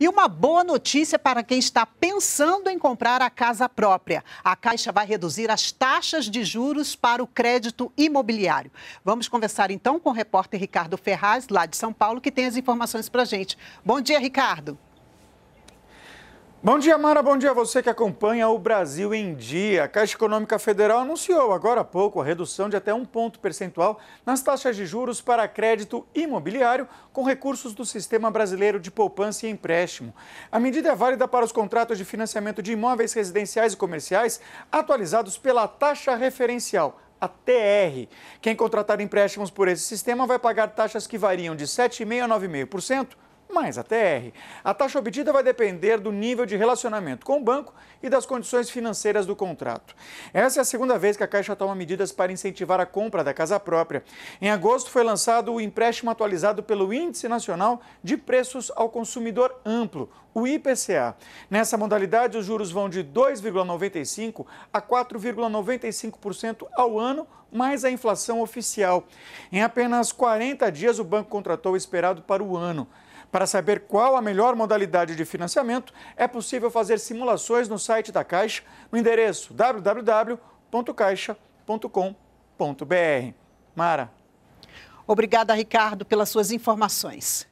E uma boa notícia para quem está pensando em comprar a casa própria. A Caixa vai reduzir as taxas de juros para o crédito imobiliário. Vamos conversar então com o repórter Ricardo Ferraz, lá de São Paulo, que tem as informações para gente. Bom dia, Ricardo. Bom dia, Mara. Bom dia a você que acompanha o Brasil em Dia. A Caixa Econômica Federal anunciou agora há pouco a redução de até um ponto percentual nas taxas de juros para crédito imobiliário com recursos do Sistema Brasileiro de Poupança e Empréstimo. A medida é válida para os contratos de financiamento de imóveis residenciais e comerciais atualizados pela taxa referencial, a TR. Quem contratar empréstimos por esse sistema vai pagar taxas que variam de 7,5% a 9,5% mais a TR. A taxa obtida vai depender do nível de relacionamento com o banco e das condições financeiras do contrato. Essa é a segunda vez que a Caixa toma medidas para incentivar a compra da casa própria. Em agosto foi lançado o empréstimo atualizado pelo Índice Nacional de Preços ao Consumidor Amplo, o IPCA. Nessa modalidade, os juros vão de 2,95% a 4,95% ao ano, mais a inflação oficial. Em apenas 40 dias, o banco contratou o esperado para o ano. Para saber qual a melhor modalidade de financiamento, é possível fazer simulações no site da Caixa, no endereço www.caixa.com.br. Mara. Obrigada, Ricardo, pelas suas informações.